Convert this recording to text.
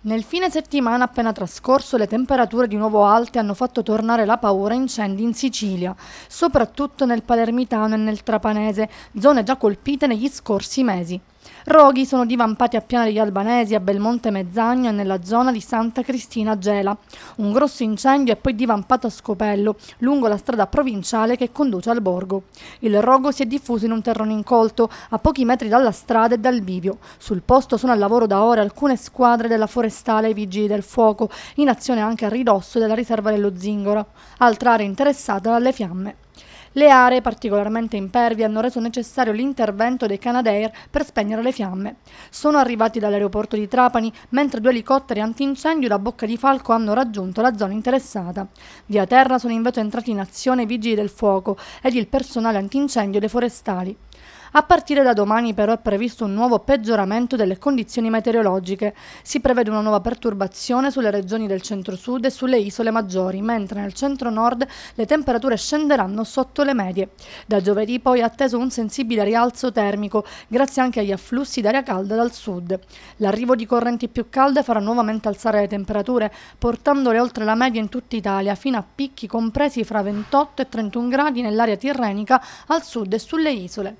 Nel fine settimana appena trascorso le temperature di nuovo alte hanno fatto tornare la paura incendi in Sicilia, soprattutto nel palermitano e nel trapanese, zone già colpite negli scorsi mesi. Roghi sono divampati a Piana degli Albanesi, a Belmonte Mezzagno e nella zona di Santa Cristina Gela. Un grosso incendio è poi divampato a Scopello, lungo la strada provinciale che conduce al borgo. Il rogo si è diffuso in un terreno incolto, a pochi metri dalla strada e dal bivio. Sul posto sono al lavoro da ore alcune squadre della forestale e vigili del fuoco, in azione anche a ridosso della riserva dello Zingaro, altra area interessata dalle fiamme. Le aree particolarmente impervie hanno reso necessario l'intervento dei Canadair per spegnere le fiamme. Sono arrivati dall'aeroporto di Trapani, mentre due elicotteri antincendio da Bocca di Falco hanno raggiunto la zona interessata. Via terra sono invece entrati in azione i vigili del fuoco ed il personale antincendio dei forestali. A partire da domani però è previsto un nuovo peggioramento delle condizioni meteorologiche. Si prevede una nuova perturbazione sulle regioni del centro-sud e sulle isole maggiori, mentre nel centro-nord le temperature scenderanno sotto le medie. Da giovedì poi è atteso un sensibile rialzo termico, grazie anche agli afflussi d'aria calda dal sud. L'arrivo di correnti più calde farà nuovamente alzare le temperature, portandole oltre la media in tutta Italia, fino a picchi compresi fra 28 e 31 gradi nell'area tirrenica al sud e sulle isole.